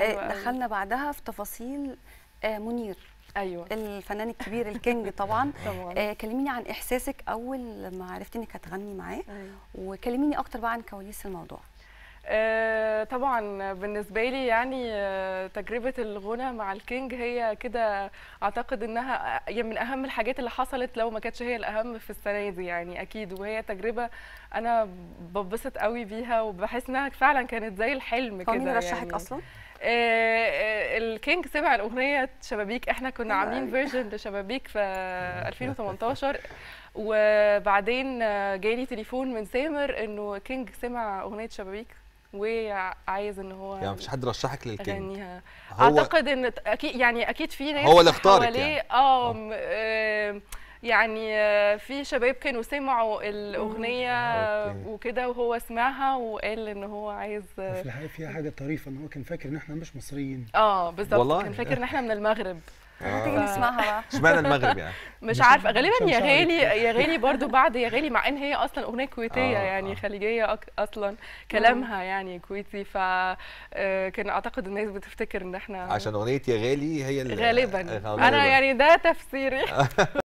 آه، دخلنا بعدها في تفاصيل آه، منير ايوه الفنان الكبير الكينج طبعا طبعا آه، كلميني عن احساسك اول ما عرفتي انك هتغني معاه أيوة. وكلميني اكتر بقى عن كواليس الموضوع آه، طبعا بالنسبه لي يعني آه، تجربه الغنى مع الكينج هي كده اعتقد انها يعني من اهم الحاجات اللي حصلت لو ما كانتش هي الاهم في السنه دي يعني اكيد وهي تجربه انا ببسط قوي بيها وبحس انها فعلا كانت زي الحلم كده مين رشحك يعني. اصلا آه، الكينج سمع الاغنيه شبابيك احنا كنا أيوة. عاملين فيرجن لشبابيك في 2018 وبعدين جالي تليفون من سامر انه كينج سمع اغنيه شبابيك وعايز ان هو يعني مفيش حد رشحك للكينج يعني هو اعتقد ان اكيد يعني اكيد في ناس هو اللي اختارك يعني. اه, آه. آه، يعني آه، في شباب كانوا سمعوا الاغنيه وكده وهو سمعها وقال ان هو عايز في الحقيقه فيها حاجه طريفه ان هو كان فاكر ان احنا مش مصريين اه بالظبط كان فاكر ان احنا من المغرب هتيجي آه. نسمعها اشمعنى المغرب يعني مش عارفه غالبا يا غالي يا غالي برضو بعد يا غالي مع ان هي اصلا اغنيه كويتيه آه، يعني آه. خليجيه اصلا كلامها يعني كويتي ف كان اعتقد الناس بتفتكر ان احنا عشان اغنيه يا غالي هي غالبا انا يعني ده تفسيري